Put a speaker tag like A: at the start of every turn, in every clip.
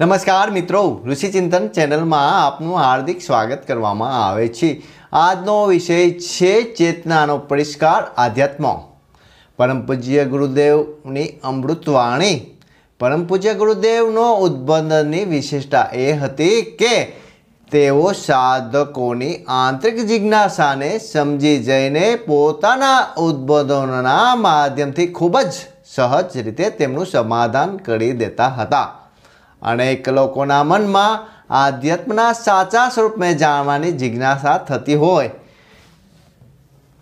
A: નમસ્કાર મિત્રો ઋષિચિંતન ચેનલમાં આપનું હાર્દિક સ્વાગત કરવામાં આવે છે આજનો વિષય છે ચેતનાનો પરિષ્કાર આધ્યાત્મ પરમ પૂજ્ય ગુરુદેવની અમૃત વાણી પરમ પૂજ્ય ગુરુદેવનો ઉદ્બંધનની વિશેષતા એ હતી કે તેઓ સાધકોની આંતરિક જિજ્ઞાસાને સમજી જઈને પોતાના ઉદ્બોધનના માધ્યમથી ખૂબ જ સહજ રીતે તેમનું સમાધાન કરી દેતા હતા અનેક લોકોના મનમાં આધ્યાત્મના સાચા સ્વરૂપને જાણવાની જિજ્ઞાસા થતી હોય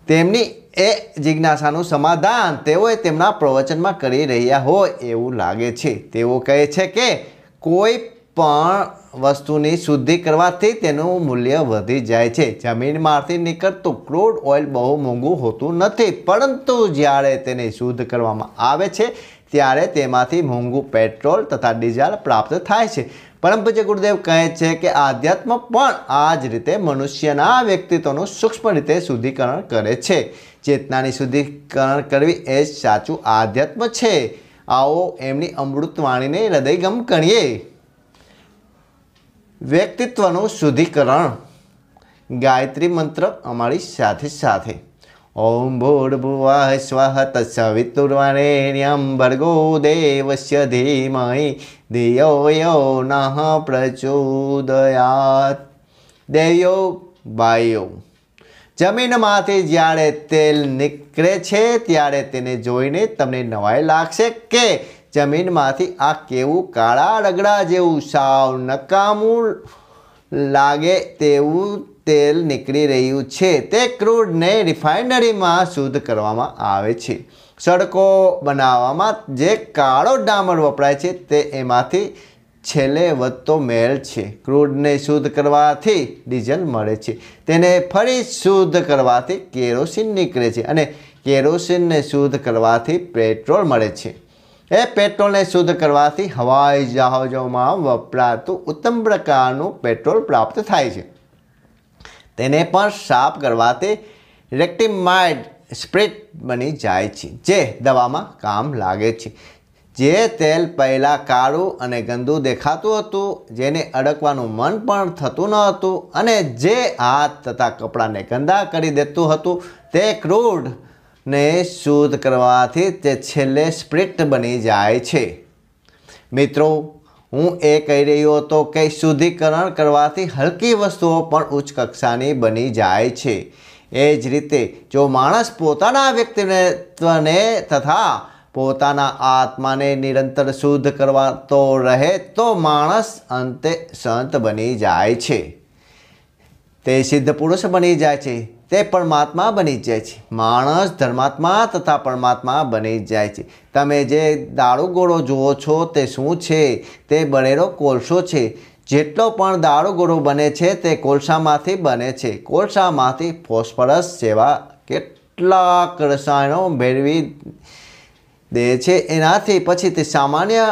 A: તેમની એ જિજ્ઞાસાનું સમાધાન તેઓએ તેમના પ્રવચનમાં કરી રહ્યા હોય એવું લાગે છે તેઓ કહે છે કે કોઈ પણ વસ્તુની શુદ્ધિ કરવાથી તેનું મૂલ્ય વધી જાય છે જમીનમાંથી નીકળતું ક્રૂડ ઓઇલ બહુ મોંઘું હોતું નથી પરંતુ જ્યારે તેને શુદ્ધ કરવામાં આવે છે ત્યારે તેમાંથી મોંઘું પેટ્રોલ તથા ડીઝલ પ્રાપ્ત થાય છે પરમપૂજ્ય ગુરુદેવ કહે છે કે આધ્યાત્મ પણ આ જ રીતે મનુષ્યના વ્યક્તિત્વનું સૂક્ષ્મ રીતે શુદ્ધિકરણ કરે છે ચેતનાની શુદ્ધિકરણ કરવી એ જ સાચું આધ્યાત્મ છે આવો એમની અમૃત વાણીને હૃદયગમ કરીએ વ્યક્તિત્વનું શુદ્ધિકરણ ગાયત્રી મંત્ર અમારી સાથે સાથે ઓમ ભૂર્ભુવા સ્વાહ તત્સવિતુર્વરેણ્યં ભર્ગો દેવસ્ય ધીમહિ ધિયો યો નઃ પ્રચોદયાત દેવ્યો બાયો જમીનમાંથી જ્યારે તેલ નીકળે છે ત્યારે તેને જોઈને તમને નવાઈ લાગશે કે જમીનમાંથી આ કેવું કાળા રગડા જેવું સાવ નકામું લાગે તેવું તેલ નીકળી રહ્યું છે તે ક્રૂડને રિફાઇનરીમાં શુદ્ધ કરવામાં આવે છે સડકો બનાવવામાં જે કાળો ડામર વપરાય છે તે એમાંથી છેલ્લે વધતો મેળ છે ક્રૂડને શુદ્ધ કરવાથી ડીઝલ મળે છે તેને ફરી શુદ્ધ કરવાથી કેરોસીન નીકળે છે અને કેરોસીનને શુદ્ધ કરવાથી પેટ્રોલ મળે છે એ પેટ્રોલને શુદ્ધ કરવાથી હવાઈ જહાજોમાં વપરાતું ઉત્તમ પ્રકારનું પેટ્રોલ પ્રાપ્ત થાય છે તેને પણ સાફ કરવાથી રેક્ટિમાઇડ સ્પ્રિટ બની જાય છે જે દવામાં કામ લાગે છે જે તેલ પહેલાં કાળું અને ગંદુ દેખાતું હતું જેને અડકવાનું મન પણ થતું ન હતું અને જે હાથ તથા કપડાને ગંદા કરી દેતું હતું તે ક્રૂડ શુદ્ધ કરવાથી તે છેલ્લે સ્પ્રિટ બની જાય છે મિત્રો હું એ કહી રહ્યો હતો કે શુદ્ધિકરણ કરવાથી હલકી વસ્તુઓ પણ ઉચ્ચ કક્ષાની બની જાય છે એ જ રીતે જો માણસ પોતાના વ્યક્તિત્વને તથા પોતાના આત્માને નિરંતર શુદ્ધ કરવાતો રહે તો માણસ અંતે સંત બની જાય છે તે સિદ્ધ પુરુષ બની જાય છે તે પરમાત્મા બની જાય છે માણસ ધર્માત્મા તથા પરમાત્મા બની જાય છે તમે જે દાળુગોળો જુઓ છો તે શું છે તે બનેલો કોલસો છે જેટલો પણ દારૂગોળો બને છે તે કોલસામાંથી બને છે કોલસામાંથી ફોસ્ફરસ જેવા કેટલાક રસાયણો મેળવી દે છે એનાથી પછી તે સામાન્ય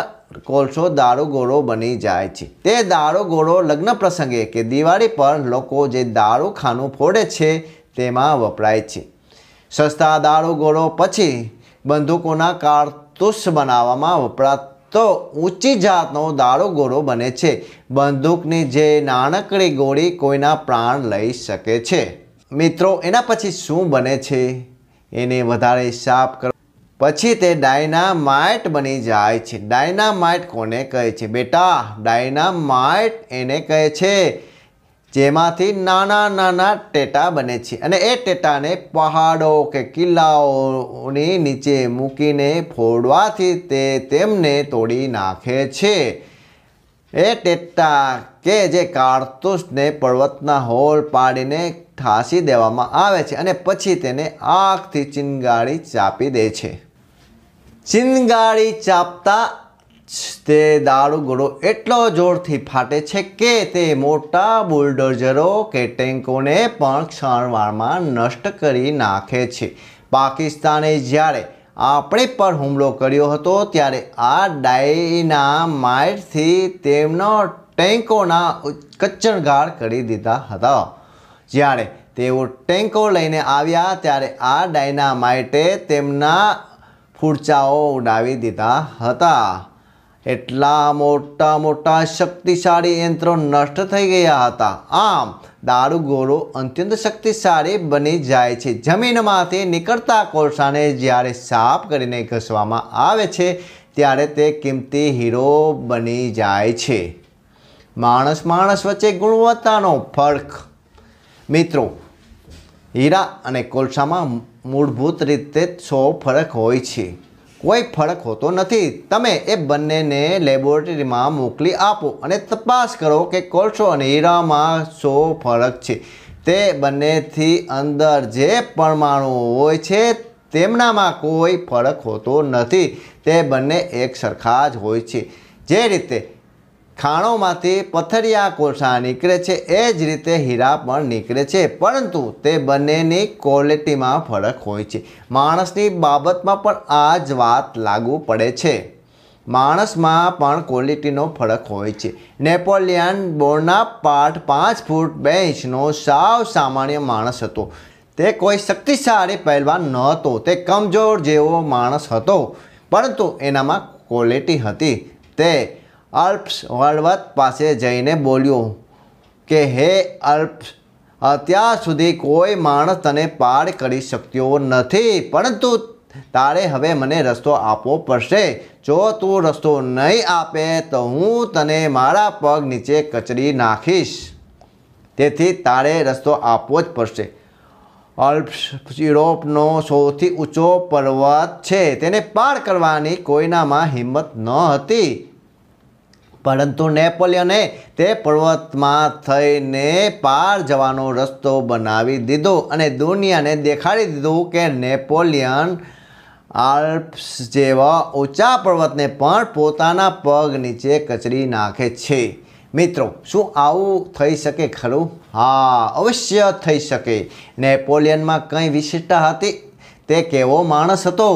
A: કોલસો દારૂગોળો બની જાય છે તે દારૂગોળો લગ્ન પ્રસંગે કે દિવાળી પર લોકો જે દારૂ ખાનું ફોડે છે તેમાં વપરાય છે સસ્તા દારૂગોળો પછી બંદૂકોના કારતૂસ બનાવવામાં વપરાતો ઊંચી જાતનો દારૂગોળો બને છે બંદૂકની જે નાનકડી ગોળી કોઈના પ્રાણ લઈ શકે છે મિત્રો એના પછી શું બને છે એને વધારે સાફ કરો પછી તે ડાયનામાઇટ બની જાય છે ડાયનામાઇટ કોને કહે છે બેટા ડાયનામાઇટ એને કહે છે જેમાંથી નાના નાના ટેટા બને છે અને એ ટેટાને પહાડો કે કિલ્લાઓની નીચે મૂકીને ફોડવાથી તે તેમને તોડી નાખે છે એ ટેટા કે જે કારતૂસને પર્વતના હોલ પાડીને ઠાસી દેવામાં આવે છે અને પછી તેને આગથી ચિનગાળી ચાપી દે છે ચિનગાળી ચાપતા તે દારૂ ગોળો એટલો જોરથી ફાટે છે કે તે મોટા બુલડોઝરો કે ટેન્કોને પણ ક્ષણવારમાં નષ્ટ કરી નાખે છે પાકિસ્તાને જ્યારે આપણે પર હુમલો કર્યો હતો ત્યારે આ ડાયના ડાયનામાઇટથી તેમનો ટેન્કોના કચ્છણગાળ કરી દીધા હતા જ્યારે તેઓ ટેન્કો લઈને આવ્યા ત્યારે આ ડાયના ડાયનામાઇટે તેમના ફૂરચાઓ ઉડાવી દીધા હતા એટલા મોટા મોટા શક્તિશાળી યંત્રો નષ્ટ થઈ ગયા હતા આમ દારૂગોળો અત્યંત શક્તિશાળી બની જાય છે જમીનમાંથી નીકળતા કોલસાને જ્યારે સાફ કરીને ઘસવામાં આવે છે ત્યારે તે કિંમતી હીરો બની જાય છે માણસ માણસ વચ્ચે ગુણવત્તાનો ફરક મિત્રો હીરા અને કોલસામાં મૂળભૂત રીતે સો ફરક હોય છે કોઈ ફરક હોતો નથી તમે એ બંનેને લેબોરેટરીમાં મોકલી આપો અને તપાસ કરો કે કોલસો અને હીરામાં શો ફરક છે તે બંનેથી અંદર જે પરમાણુઓ હોય છે તેમનામાં કોઈ ફરક હોતો નથી તે બંને એક સરખા જ હોય છે જે રીતે ખાણોમાંથી પથરિયા કોલસા નીકળે છે એ જ રીતે હીરા પણ નીકળે છે પરંતુ તે બંનેની ક્વોલિટીમાં ફરક હોય છે માણસની બાબતમાં પણ આ જ વાત લાગુ પડે છે માણસમાં પણ ક્વોલિટીનો ફરક હોય છે નેપોલિયન બોનાપાર્ટ પાંચ ફૂટ બે ઇંચનો સાવ સામાન્ય માણસ હતો તે કોઈ શક્તિશાળી પહેલવાન નહોતો તે કમજોર જેવો માણસ હતો પરંતુ એનામાં ક્વોલિટી હતી તે અલ્પ્સ પર્વત પાસે જઈને બોલ્યો કે હે અલ્પ્સ અત્યાર સુધી કોઈ માણસ તને પાર કરી શક્યો નથી પરંતુ તારે હવે મને રસ્તો આપવો પડશે જો તું રસ્તો નહીં આપે તો હું તને મારા પગ નીચે કચડી નાખીશ તેથી તારે રસ્તો આપવો જ પડશે અલ્પ્સ યુરોપનો સૌથી ઊંચો પર્વત છે તેને પાર કરવાની કોઈનામાં હિંમત ન હતી પરંતુ નેપોલિયને તે પર્વતમાં થઈને પાર જવાનો રસ્તો બનાવી દીધો અને દુનિયાને દેખાડી દીધું કે નેપોલિયન આલ્પ્સ જેવા ઊંચા પર્વતને પણ પોતાના પગ નીચે કચડી નાખે છે મિત્રો શું આવું થઈ શકે ખરું હા અવશ્ય થઈ શકે નેપોલિયનમાં કંઈ વિશિષ્ટતા હતી તે કેવો માણસ હતો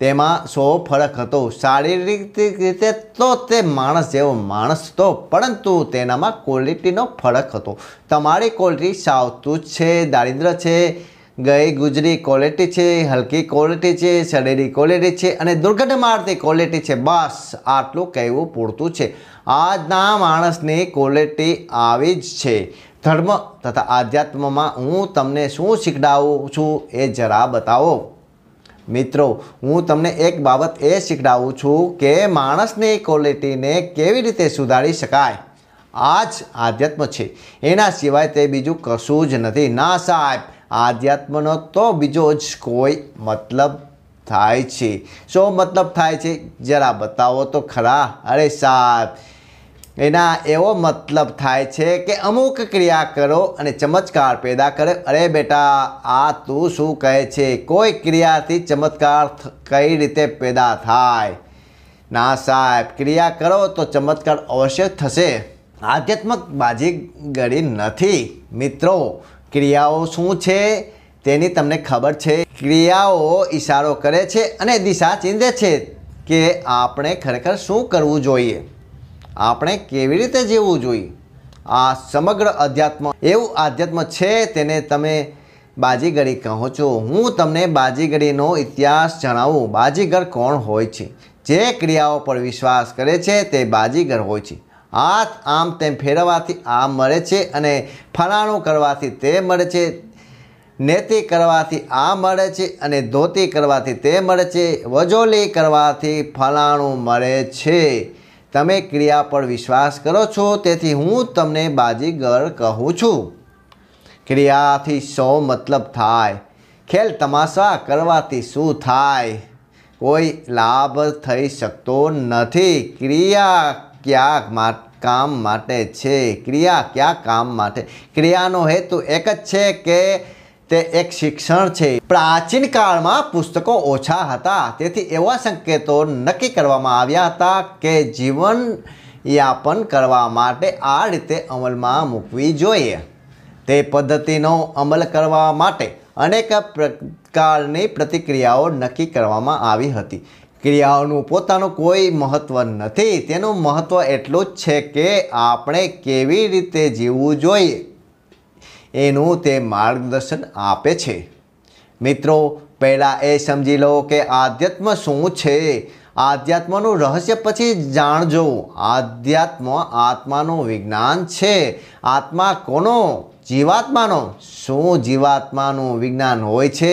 A: તેમાં સો ફરક હતો શારીરિક રીતે તો તે માણસ જેવો માણસ હતો પરંતુ તેનામાં ક્વોલિટીનો ફરક હતો તમારી ક્વોલિટી સાવ છે દારિદ્ર છે ગઈ ગુજરી ક્વોલિટી છે હલકી ક્વોલિટી છે શરીરી ક્વોલિટી છે અને દુર્ઘટના મારતી ક્વોલિટી છે બસ આટલું કહેવું પૂરતું છે આજના માણસની ક્વોલિટી આવી જ છે ધર્મ તથા આધ્યાત્મમાં હું તમને શું શીખડાવું છું એ જરા બતાવો મિત્રો હું તમને એક બાબત એ શીખડાવું છું કે માણસની ક્વોલિટીને કેવી રીતે સુધારી શકાય આ જ આધ્યાત્મ છે એના સિવાય તે બીજું કશું જ નથી ના સાહેબ આધ્યાત્મનો તો બીજો જ કોઈ મતલબ થાય છે શું મતલબ થાય છે જરા બતાવો તો ખરા અરે સાહેબ એના એવો મતલબ થાય છે કે અમુક ક્રિયા કરો અને ચમત્કાર પેદા કરે અરે બેટા આ તું શું કહે છે કોઈ ક્રિયાથી ચમત્કાર કઈ રીતે પેદા થાય ના સાહેબ ક્રિયા કરો તો ચમત્કાર અવશ્ય થશે આધ્યાત્મક બાજી ગળી નથી મિત્રો ક્રિયાઓ શું છે તેની તમને ખબર છે ક્રિયાઓ ઇશારો કરે છે અને દિશા ચીંધે છે કે આપણે ખરેખર શું કરવું જોઈએ આપણે કેવી રીતે જીવવું જોઈએ આ સમગ્ર અધ્યાત્મ એવું આધ્યાત્મ છે તેને તમે બાજીગરી કહો છો હું તમને બાજીગરીનો ઇતિહાસ જણાવું બાજીગર કોણ હોય છે જે ક્રિયાઓ પર વિશ્વાસ કરે છે તે બાજીગર હોય છે હાથ આમ તેમ ફેરવવાથી આ મળે છે અને ફલાણું કરવાથી તે મળે છે નેતી કરવાથી આ મળે છે અને ધોતી કરવાથી તે મળે છે વજોલી કરવાથી ફલાણું મળે છે તમે ક્રિયા પર વિશ્વાસ કરો છો તેથી હું તમને બાજીગર કહું છું ક્રિયાથી શો મતલબ થાય ખેલ તમાશા કરવાથી શું થાય કોઈ લાભ થઈ શકતો નથી ક્રિયા ક્યાં મા કામ માટે છે ક્રિયા ક્યાં કામ માટે ક્રિયાનો હેતુ એક જ છે કે તે એક શિક્ષણ છે પ્રાચીન કાળમાં પુસ્તકો ઓછા હતા તેથી એવા સંકેતો નક્કી કરવામાં આવ્યા હતા કે જીવન યાપન કરવા માટે આ રીતે અમલમાં મૂકવી જોઈએ તે પદ્ધતિનો અમલ કરવા માટે અનેક પ્રકારની પ્રતિક્રિયાઓ નક્કી કરવામાં આવી હતી ક્રિયાઓનું પોતાનું કોઈ મહત્ત્વ નથી તેનું મહત્ત્વ એટલું જ છે કે આપણે કેવી રીતે જીવવું જોઈએ એનું તે માર્ગદર્શન આપે છે મિત્રો પહેલાં એ સમજી લો કે આધ્યાત્મ શું છે આધ્યાત્મનું રહસ્ય પછી જાણજો આધ્યાત્મ આત્માનું વિજ્ઞાન છે આત્મા કોનો જીવાત્માનો શું જીવાત્માનું વિજ્ઞાન હોય છે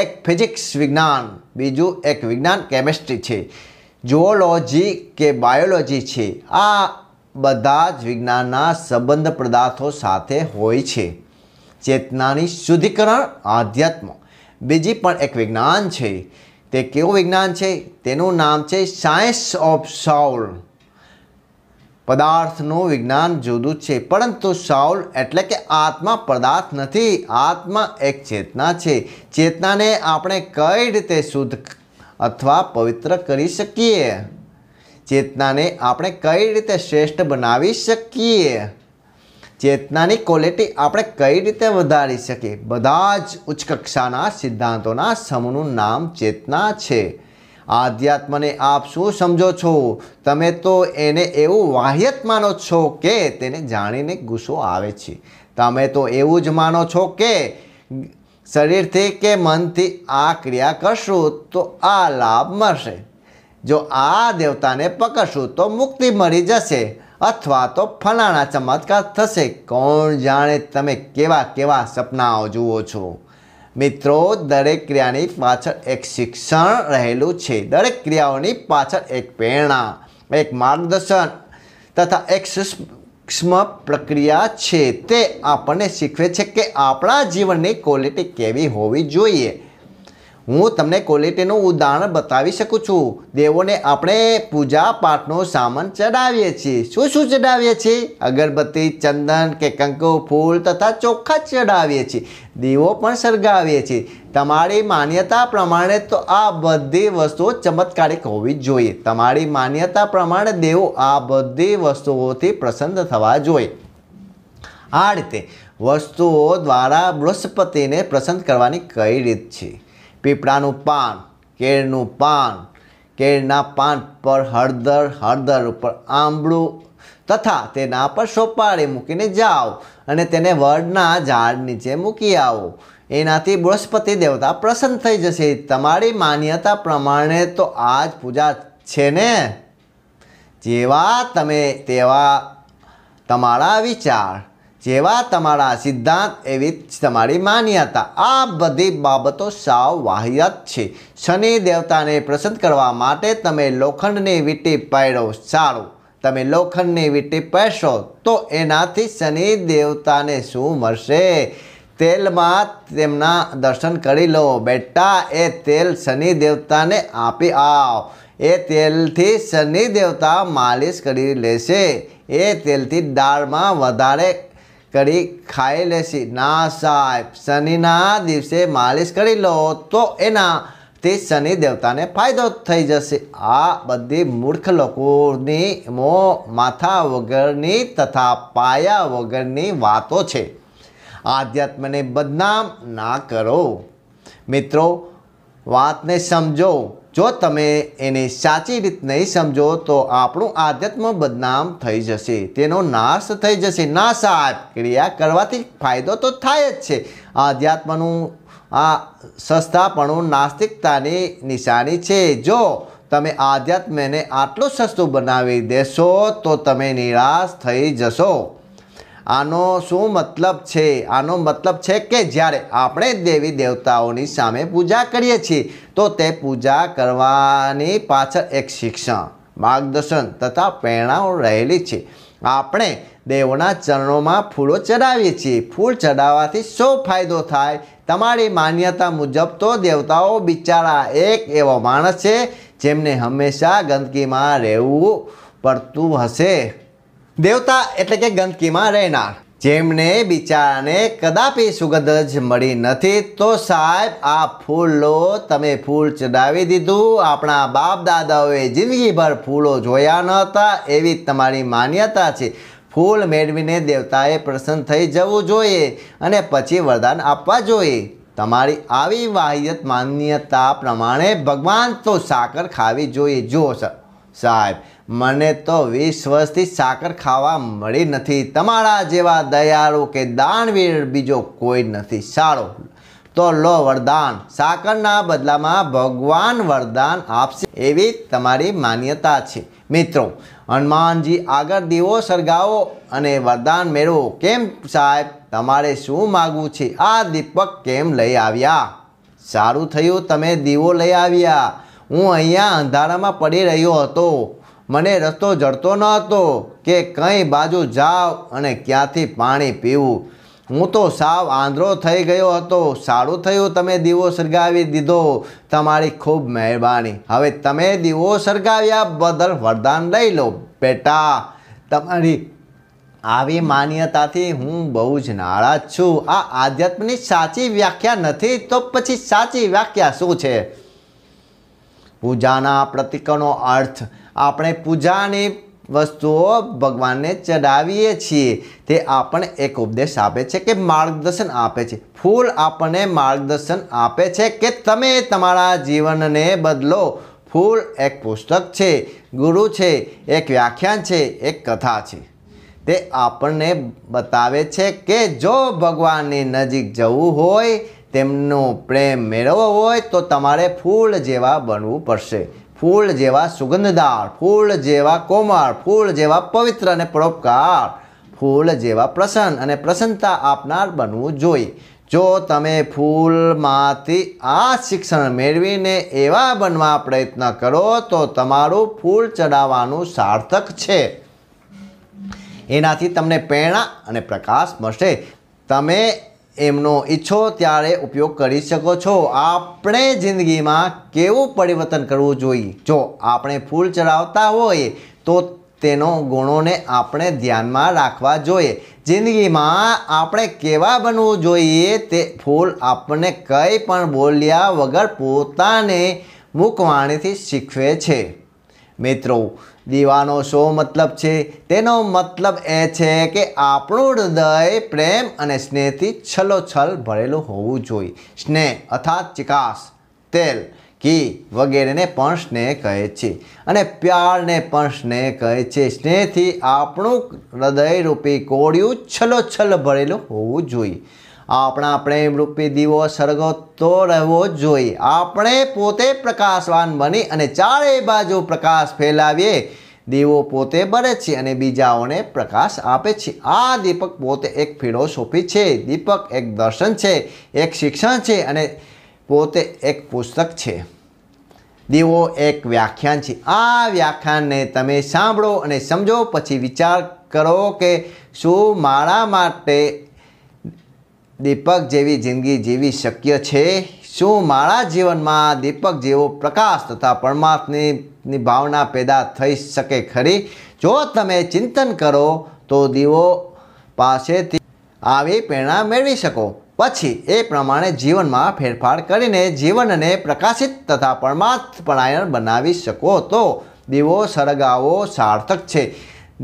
A: એક ફિઝિક્સ વિજ્ઞાન બીજું એક વિજ્ઞાન કેમેસ્ટ્રી છે જુઓલોજી કે બાયોલોજી છે આ બધા જ વિજ્ઞાનના સંબંધ પદાર્થો સાથે હોય છે ચેતનાની શુદ્ધિકરણ આધ્યાત્મ બીજી પણ એક વિજ્ઞાન છે તે કેવું વિજ્ઞાન છે તેનું નામ છે સાયન્સ ઓફ સાઉલ પદાર્થનું વિજ્ઞાન જુદું છે પરંતુ સાઉલ એટલે કે આત્મા પદાર્થ નથી આત્મા એક ચેતના છે ચેતનાને આપણે કઈ રીતે શુદ્ધ અથવા પવિત્ર કરી શકીએ ચેતનાને આપણે કઈ રીતે શ્રેષ્ઠ બનાવી શકીએ ચેતનાની ક્વોલિટી આપણે કઈ રીતે વધારી શકીએ બધા જ ઉચ્ચ કક્ષાના સિદ્ધાંતોના સમૂહનું નામ ચેતના છે આધ્યાત્મને આપ શું સમજો છો તમે તો એને એવું વાહ્યત માનો છો કે તેને જાણીને ગુસ્સો આવે છે તમે તો એવું જ માનો છો કે શરીરથી કે મનથી આ ક્રિયા કરશું તો આ લાભ મળશે જો આ દેવતાને પકડશું તો મુક્તિ મળી જશે અથવા તો ફલાણા ચમત્કાર થશે કોણ જાણે તમે કેવા કેવા સપનાઓ જુઓ છો મિત્રો દરેક ક્રિયાની પાછળ એક શિક્ષણ રહેલું છે દરેક ક્રિયાઓની પાછળ એક પ્રેરણા એક માર્ગદર્શન તથા એક સૂક્ષ્મ પ્રક્રિયા છે તે આપણને શીખવે છે કે આપણા જીવનની ક્વોલિટી કેવી હોવી જોઈએ હું તમને ક્વોલિટીનું ઉદાહરણ બતાવી શકું છું દેવોને આપણે પૂજા પાઠનો સામાન ચડાવીએ છીએ શું શું ચડાવીએ છીએ અગરબત્તી ચંદન કે કંકુ ફૂલ તથા ચોખા ચડાવીએ છીએ દીવો પણ સળગાવીએ છીએ તમારી માન્યતા પ્રમાણે તો આ બધી વસ્તુઓ ચમત્કારિક હોવી જોઈએ તમારી માન્યતા પ્રમાણે દેવો આ બધી વસ્તુઓથી પ્રસન્ન થવા જોઈએ આ રીતે વસ્તુઓ દ્વારા બૃહસ્પતિને પ્રસન્ન કરવાની કઈ રીત છે પીપળાનું પાન કેળનું પાન કેળના પાન પર હળદર હળદર ઉપર આંબળું તથા તેના પર સોપારી મૂકીને જાઓ અને તેને વડના ઝાડ નીચે મૂકી આવો એનાથી બૃહસ્પતિ દેવતા પ્રસન્ન થઈ જશે તમારી માન્યતા પ્રમાણે તો આ જ પૂજા છે ને જેવા તમે તેવા તમારા વિચાર જેવા તમારા સિદ્ધાંત એવી જ તમારી માન્યતા આ બધી બાબતો સાવ વાહિયાત છે શનિ દેવતાને પ્રસન્ન કરવા માટે તમે લોખંડની વીંટી પહેરો સારું તમે લોખંડની વીંટી પહેરશો તો એનાથી શનિ દેવતાને શું મળશે તેલમાં તેમના દર્શન કરી લો બેટા એ તેલ શનિ દેવતાને આપી આવ એ તેલથી શનિ દેવતા માલિશ કરી લેશે એ તેલથી દાળમાં વધારે કરી ખાઈ લેશી ના સાહેબ શનિના દિવસે માલિશ કરી લો તો એના તે શનિ દેવતાને ફાયદો થઈ જશે આ બધી મૂર્ખ લોકોની મો માથા વગરની તથા પાયા વગરની વાતો છે આધ્યાત્મને બદનામ ના કરો મિત્રો વાતને સમજો જો તમે એને સાચી રીત નહીં સમજો તો આપણું આધ્યાત્મ બદનામ થઈ જશે તેનો નાશ થઈ જશે ના સાહેબ ક્રિયા કરવાથી ફાયદો તો થાય જ છે આધ્યાત્મનું આ સસ્તાપણું નાસ્તિકતાની નિશાની છે જો તમે આધ્યાત્મને આટલું સસ્તું બનાવી દેશો તો તમે નિરાશ થઈ જશો આનો શું મતલબ છે આનો મતલબ છે કે જ્યારે આપણે દેવી દેવતાઓની સામે પૂજા કરીએ છીએ તો તે પૂજા કરવાની પાછળ એક શિક્ષણ માર્ગદર્શન તથા પ્રેરણાઓ રહેલી છે આપણે દેવના ચરણોમાં ફૂલો ચડાવીએ છીએ ફૂલ ચડાવવાથી શું ફાયદો થાય તમારી માન્યતા મુજબ તો દેવતાઓ બિચારા એક એવો માણસ છે જેમને હંમેશા ગંદકીમાં રહેવું પડતું હશે દેવતા એટલે કે ગંદકીમાં રહેનાર જેમને બિચારાને કદાપી સુગંધ જ મળી નથી તો સાહેબ આ ફૂલ લો તમે ફૂલ ચડાવી દીધું આપણા બાપ દાદાઓએ જિંદગીભર ફૂલો જોયા નહોતા એવી તમારી માન્યતા છે ફૂલ મેળવીને દેવતાએ પ્રસન્ન થઈ જવું જોઈએ અને પછી વરદાન આપવા જોઈએ તમારી આવી વાહિયત માન્યતા પ્રમાણે ભગવાન તો સાકર ખાવી જોઈએ જો સાહેબ મને તો વીસ વર્ષથી સાકર ખાવા મળી નથી તમારા જેવા દયાળુ કે દાનવીર બીજો કોઈ નથી સારો તો લો વરદાન સાકરના બદલામાં ભગવાન વરદાન આપશે એવી તમારી માન્યતા છે મિત્રો હનુમાનજી આગળ દીવો સળગાવો અને વરદાન મેળવો કેમ સાહેબ તમારે શું માગવું છે આ દીપક કેમ લઈ આવ્યા સારું થયું તમે દીવો લઈ આવ્યા હું અહીંયા અંધારામાં પડી રહ્યો હતો મને રસ્તો જડતો ન હતો કે કઈ બાજુ જાવ અને ક્યાંથી પાણી પીવું હું તો સાવ આંધળો થઈ ગયો હતો સારું થયું તમે દીવો સળગાવી દીધો તમારી ખૂબ મહેરબાની હવે તમે દીવો સળગાવ્યા બદલ વરદાન લઈ લો બેટા તમારી આવી માન્યતાથી હું બહુ જ નારાજ છું આ આધ્યાત્મની સાચી વ્યાખ્યા નથી તો પછી સાચી વ્યાખ્યા શું છે પૂજાના પ્રતિકનો અર્થ આપણે પૂજાની વસ્તુઓ ભગવાનને ચડાવીએ છીએ તે આપણને એક ઉપદેશ આપે છે કે માર્ગદર્શન આપે છે ફૂલ આપણને માર્ગદર્શન આપે છે કે તમે તમારા જીવનને બદલો ફૂલ એક પુસ્તક છે ગુરુ છે એક વ્યાખ્યાન છે એક કથા છે તે આપણને બતાવે છે કે જો ભગવાનની નજીક જવું હોય તેમનો પ્રેમ મેળવવો હોય તો તમારે ફૂલ જેવા બનવું પડશે ફૂલ જેવા સુગંધદાર ફૂલ જેવા કોમળ ફૂલ જેવા પવિત્ર અને પરોપકાર ફૂલ જેવા પ્રસન્ન અને પ્રસન્નતા આપનાર બનવું જોઈએ જો તમે ફૂલમાંથી આ શિક્ષણ મેળવીને એવા બનવા પ્રયત્ન કરો તો તમારું ફૂલ ચડાવવાનું સાર્થક છે એનાથી તમને પ્રેરણા અને પ્રકાશ મળશે તમે એમનો ઈચ્છો ત્યારે ઉપયોગ કરી શકો છો આપણે જિંદગીમાં કેવું પરિવર્તન કરવું જોઈએ જો આપણે ફૂલ ચડાવતા હોઈએ તો તેનો ગુણોને આપણે ધ્યાનમાં રાખવા જોઈએ જિંદગીમાં આપણે કેવા બનવું જોઈએ તે ફૂલ આપણને કંઈ પણ બોલ્યા વગર પોતાને મૂકવાણીથી શીખવે છે મિત્રો દીવાનો શો મતલબ છે તેનો મતલબ એ છે કે આપણું હૃદય પ્રેમ અને સ્નેહથી છલોછલ ભરેલું હોવું જોઈએ સ્નેહ અર્થાત ચિકાસ તેલ ઘી વગેરેને પણ સ્નેહ કહે છે અને પ્યારને પણ સ્નેહ કહે છે સ્નેહથી આપણું હૃદયરૂપી કોળિયું છલોછલ ભરેલું હોવું જોઈએ આપણા પ્રેમ રૂપી દીવો સળગતો રહેવો જોઈએ આપણે પોતે પ્રકાશવાન બની અને ચારે બાજુ પ્રકાશ ફેલાવીએ દીવો પોતે બળે છે અને બીજાઓને પ્રકાશ આપે છે આ દીપક પોતે એક ફિલોસોફી છે દીપક એક દર્શન છે એક શિક્ષણ છે અને પોતે એક પુસ્તક છે દીવો એક વ્યાખ્યાન છે આ વ્યાખ્યાનને તમે સાંભળો અને સમજો પછી વિચાર કરો કે શું મારા માટે દીપક જેવી જિંદગી જીવી શક્ય છે શું મારા જીવનમાં દીપક જેવો પ્રકાશ તથા પરમાત્માની ભાવના પેદા થઈ શકે ખરી જો તમે ચિંતન કરો તો દીવો પાસેથી આવી પ્રેરણા મેળવી શકો પછી એ પ્રમાણે જીવનમાં ફેરફાર કરીને જીવનને પ્રકાશિત તથા પરમાત્મપરાયણ બનાવી શકો તો દીવો સળગાવો સાર્થક છે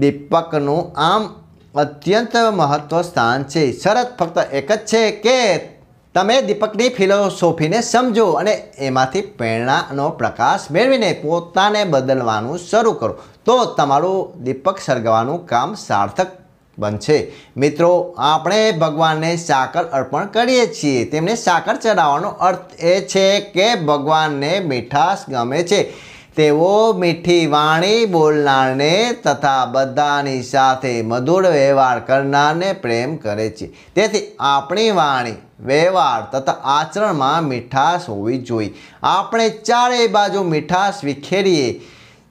A: દીપકનું આમ અત્યંત મહત્વ સ્થાન છે શરત ફક્ત એક જ છે કે તમે દીપકની ફિલોસોફીને સમજો અને એમાંથી પ્રેરણાનો પ્રકાશ મેળવીને પોતાને બદલવાનું શરૂ કરો તો તમારું દીપક સળગવાનું કામ સાર્થક બનશે મિત્રો આપણે ભગવાનને સાકર અર્પણ કરીએ છીએ તેમને સાકર ચડાવવાનો અર્થ એ છે કે ભગવાનને મીઠાશ ગમે છે તેઓ મીઠી વાણી બોલનારને તથા બધાની સાથે મધુર વ્યવહાર કરનારને પ્રેમ કરે છે તેથી આપણી વાણી વ્યવહાર તથા આચરણમાં મીઠાશ હોવી જોઈએ આપણે ચારેય બાજુ મીઠાશ વિખેરીએ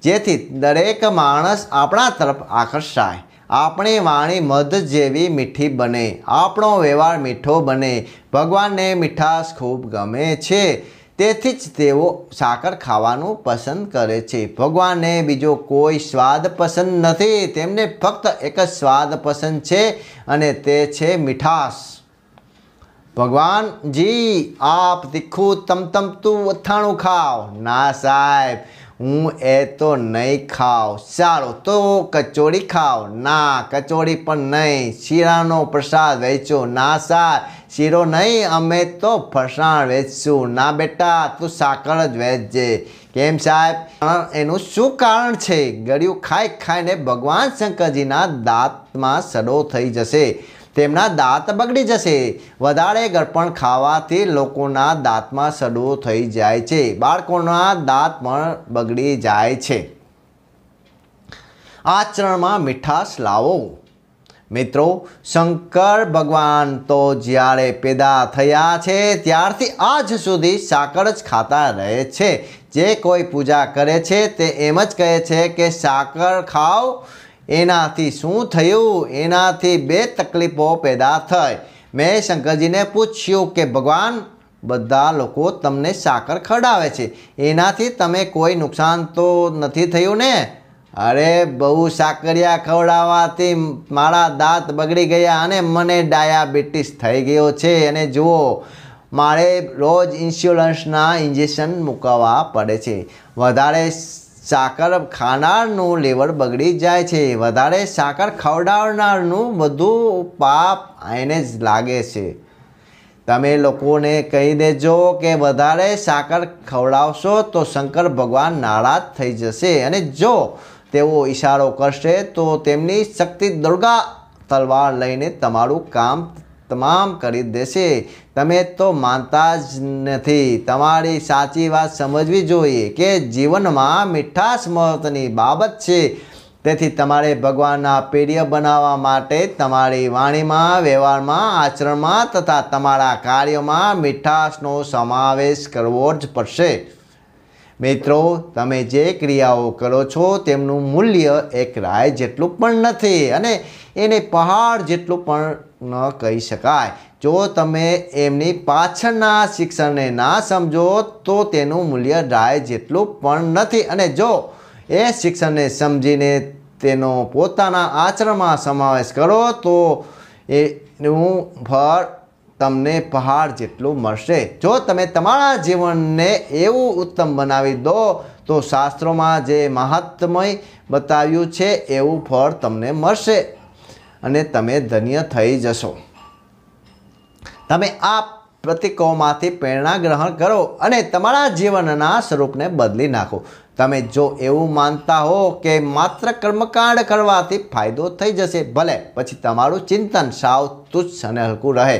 A: જેથી દરેક માણસ આપણા તરફ આકર્ષાય આપણી વાણી મધ જેવી મીઠી બને આપણો વ્યવહાર મીઠો બને ભગવાનને મીઠાશ ખૂબ ગમે છે તેથી જ તેઓ સાકર ખાવાનું પસંદ કરે છે ભગવાનને બીજો કોઈ સ્વાદ પસંદ નથી તેમને ફક્ત એક જ સ્વાદ પસંદ છે અને તે છે મીઠાશ ભગવાનજી આપ તીખું તમતમતું અથાણું ખાઓ ના સાહેબ હું એ તો નહીં ખાવ સારું તો કચોરી ખાવ ના કચોરી પણ નહીં શીરાનો પ્રસાદ વેચો ના સાર શીરો નહીં અમે તો ફરસાણ વેચશું ના બેટા તું સાકર જ વેચજે કેમ સાહેબ એનું શું કારણ છે ગળ્યું ખાઈ ખાઈને ભગવાન શંકરજીના દાંતમાં સડો થઈ જશે તેમના દાંત બગડી જશે વધારે ગળપણ ખાવાથી લોકોના દાંતમાં સડવો થઈ જાય છે બાળકોના દાંત પણ બગડી જાય છે આચરણમાં મીઠાશ લાવો મિત્રો શંકર ભગવાન તો જ્યારે પેદા થયા છે ત્યારથી આજ સુધી સાકર જ ખાતા રહે છે જે કોઈ પૂજા કરે છે તે એમ જ કહે છે કે સાકર ખાઓ એનાથી શું થયું એનાથી બે તકલીફો પેદા થઈ મેં શંકરજીને પૂછ્યું કે ભગવાન બધા લોકો તમને સાકર ખવડાવે છે એનાથી તમે કોઈ નુકસાન તો નથી થયું ને અરે બહુ સાકરિયા ખવડાવવાથી મારા દાંત બગડી ગયા અને મને ડાયાબિટીસ થઈ ગયો છે અને જુઓ મારે રોજ ઇન્સ્યોરન્સના ઇન્જેક્શન મૂકવા પડે છે વધારે સાકર ખાનારનું લેવર બગડી જાય છે વધારે સાકર ખવડાવનારનું બધું પાપ એને જ લાગે છે તમે લોકોને કહી દેજો કે વધારે સાકર ખવડાવશો તો શંકર ભગવાન નારાજ થઈ જશે અને જો તેઓ ઈશારો કરશે તો તેમની શક્તિ દુર્ગા તલવાર લઈને તમારું કામ તમામ કરી દેશે તમે તો માનતા જ નથી તમારી સાચી વાત સમજવી જોઈએ કે જીવનમાં મીઠાશ મહત્વની બાબત છે તેથી તમારે ભગવાનના પ્રિય બનાવવા માટે તમારી વાણીમાં વ્યવહારમાં આચરણમાં તથા તમારા કાર્યમાં મીઠાશનો સમાવેશ કરવો જ પડશે મિત્રો તમે જે ક્રિયાઓ કરો છો તેમનું મૂલ્ય એક રાય જેટલું પણ નથી અને એને પહાડ જેટલું પણ ન કહી શકાય જો તમે એમની પાછળના શિક્ષણને ના સમજો તો તેનું મૂલ્ય રાય જેટલું પણ નથી અને જો એ શિક્ષણને સમજીને તેનો પોતાના આચરણમાં સમાવેશ કરો તો એનું ફળ તમને પહાડ જેટલું મળશે જો તમે તમારા જીવનને એવું ઉત્તમ બનાવી દો તો શાસ્ત્રોમાં જે મહાત્મય બતાવ્યું છે એવું ફળ તમને મળશે અને તમે ધન્ય થઈ જશો તમે આ પ્રતિકોમાંથી પ્રેરણા ગ્રહણ કરો અને તમારા જીવનના સ્વરૂપને બદલી નાખો તમે જો એવું માનતા હો કે માત્ર કર્મકાંડ કરવાથી ફાયદો થઈ જશે ભલે પછી તમારું ચિંતન સાવ તુચ્છ અને હલકું રહે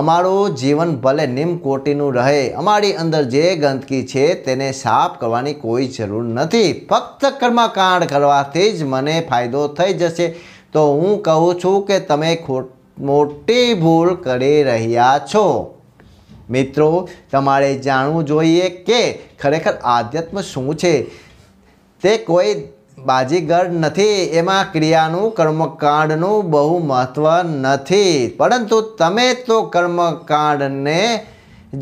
A: અમારું જીવન ભલે નિમકોટીનું રહે અમારી અંદર જે ગંદકી છે તેને સાફ કરવાની કોઈ જરૂર નથી ફક્ત કર્મકાંડ કરવાથી જ મને ફાયદો થઈ જશે તો હું કહું છું કે તમે મોટી ભૂલ કરી રહ્યા છો મિત્રો તમારે જાણવું જોઈએ કે ખરેખર આધ્યાત્મ શું છે તે કોઈ બાજીગર નથી એમાં ક્રિયાનું કર્મકાંડનું બહુ મહત્ત્વ નથી પરંતુ તમે તો કર્મકાંડને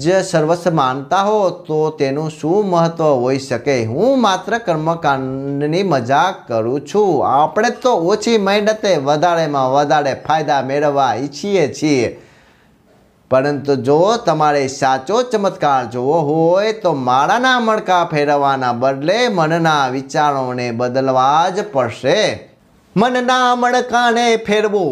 A: જ સર્વસ્વ માનતા હો તો તેનું શું મહત્ત્વ હોઈ શકે હું માત્ર કર્મકાંડની મજાક કરું છું આપણે તો ઓછી મહેનતે વધારેમાં વધારે ફાયદા મેળવવા ઈચ્છીએ છીએ પરંતુ જો તમારે સાચો ચમત્કાર જોવો હોય તો માળાના મણકા ફેરવવાના બદલે મનના વિચારોને બદલવા જ પડશે મનના મણકાને ફેરવો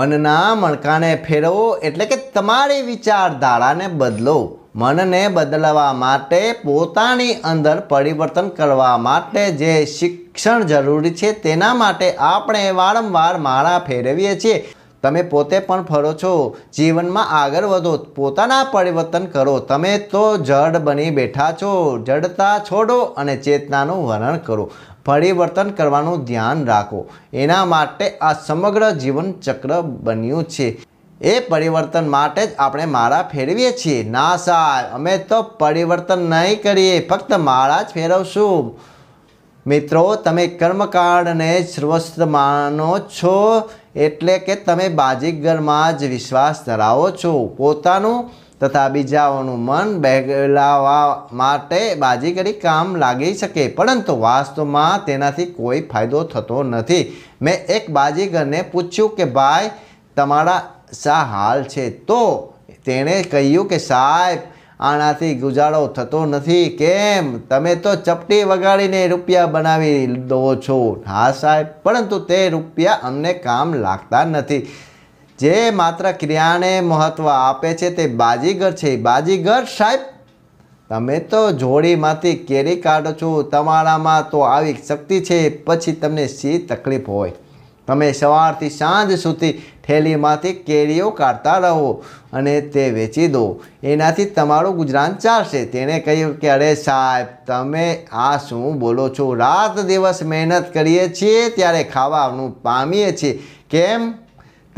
A: મનના મણકાને ફેરવો એટલે કે તમારી વિચારધારાને બદલો મનને બદલવા માટે પોતાની અંદર પરિવર્તન કરવા માટે જે શિક્ષણ જરૂરી છે તેના માટે આપણે વારંવાર માળા ફેરવીએ છીએ તમે પોતે પણ ફરો છો જીવનમાં આગળ વધો પોતાના પરિવર્તન કરો તમે તો જડ બની બેઠા છો જડતા છોડો અને ચેતનાનું વર્ણન કરો પરિવર્તન કરવાનું ધ્યાન રાખો એના માટે આ સમગ્ર જીવન ચક્ર બન્યું છે એ પરિવર્તન માટે જ આપણે માળા ફેરવીએ છીએ ના સાહેબ અમે તો પરિવર્તન નહીં કરીએ ફક્ત માળા જ ફેરવશું મિત્રો તમે કર્મકાંડને સર્વસ્થ માનો છો એટલે કે તમે બાજીગરમાં જ વિશ્વાસ ધરાવો છો પોતાનું તથા બીજાઓનું મન બહેલાવા માટે બાજીગરી કામ લાગી શકે પરંતુ વાસ્તવમાં તેનાથી કોઈ ફાયદો થતો નથી મેં એક બાજીગરને પૂછ્યું કે ભાઈ તમારા શા હાલ છે તો તેણે કહ્યું કે સાહેબ આનાથી ગુજારો થતો નથી કેમ તમે તો ચપટી વગાડીને રૂપિયા બનાવી દો છો હા સાહેબ પરંતુ તે રૂપિયા અમને કામ લાગતા નથી જે માત્ર ક્રિયાને મહત્ત્વ આપે છે તે બાજીગર છે બાજીગર સાહેબ તમે તો જોડીમાંથી કેરી કાઢો છો તમારામાં તો આવી શક્તિ છે પછી તમને સી તકલીફ હોય તમે સવારથી સાંજ સુધી થેલીમાંથી કેરીઓ કાઢતા રહો અને તે વેચી દો એનાથી તમારું ગુજરાન ચાલશે તેણે કહ્યું કે અરે સાહેબ તમે આ શું બોલો છો રાત દિવસ મહેનત કરીએ છીએ ત્યારે ખાવાનું પામીએ છીએ કેમ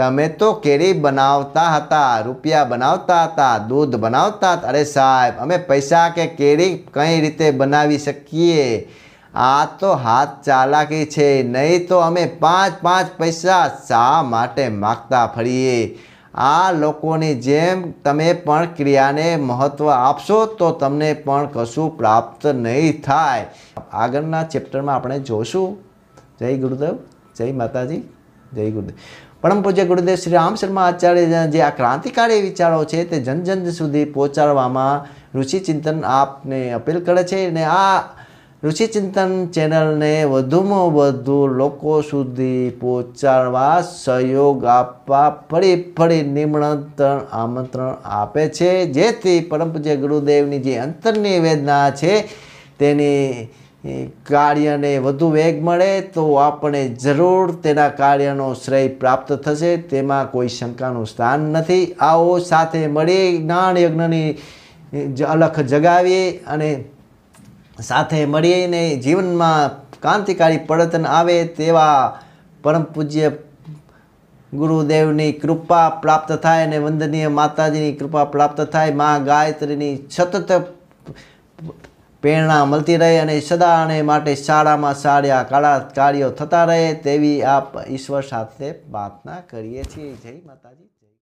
A: તમે તો કેરી બનાવતા હતા રૂપિયા બનાવતા હતા દૂધ બનાવતા હતા અરે સાહેબ અમે પૈસા કે કેરી કઈ રીતે બનાવી શકીએ આ તો હાથ ચાલાકી છે નહીં તો અમે પાંચ પાંચ પૈસા શા માટે માગતા ફરીએ આ લોકોની જેમ તમે પણ ક્રિયાને મહત્ત્વ આપશો તો તમને પણ કશું પ્રાપ્ત નહીં થાય આગળના ચેપ્ટરમાં આપણે જોશું જય ગુરુદેવ જય માતાજી જય ગુરુદેવ પરમ પૂજ્ય ગુરુદેવ શ્રી રામ શર્મા આચાર્ય જે આ ક્રાંતિકારી વિચારો છે તે જન જન સુધી પહોંચાડવામાં રુચિ ચિંતન આપને અપીલ કરે છે અને આ ઋષિચિંતન ચેનલને વધુમાં વધુ લોકો સુધી પહોંચાડવા સહયોગ આપવા ફરી ફરી નિમંત્રણ આમંત્રણ આપે છે જેથી પરમ ગુરુદેવની જે અંતરની વેદના છે તેની કાર્યને વધુ વેગ મળે તો આપણે જરૂર તેના કાર્યનો શ્રેય પ્રાપ્ત થશે તેમાં કોઈ શંકાનું સ્થાન નથી આવો સાથે મળી જ્ઞાન યજ્ઞની અલખ જગાવીએ અને સાથે મળીને જીવનમાં ક્રાંતિકારી પડતન આવે તેવા પરમ પૂજ્ય ગુરુદેવની કૃપા પ્રાપ્ત થાય અને વંદનીય માતાજીની કૃપા પ્રાપ્ત થાય મા ગાયત્રીની સતત પ્રેરણા મળતી રહે અને સદા અને માટે શાળામાં સારા કાળા કાર્યો થતા રહે તેવી આપ ઈશ્વર સાથે પ્રાર્થના કરીએ છીએ જય માતાજી